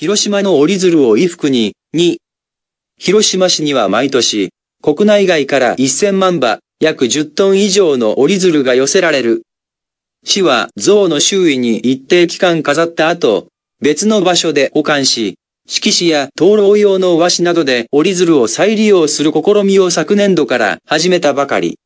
広島の折り鶴を衣服に、2、広島市には毎年、国内外から1000万羽、約10トン以上の折り鶴が寄せられる。市は像の周囲に一定期間飾った後、別の場所で保管し、色紙や灯籠用の和紙などで折り鶴を再利用する試みを昨年度から始めたばかり。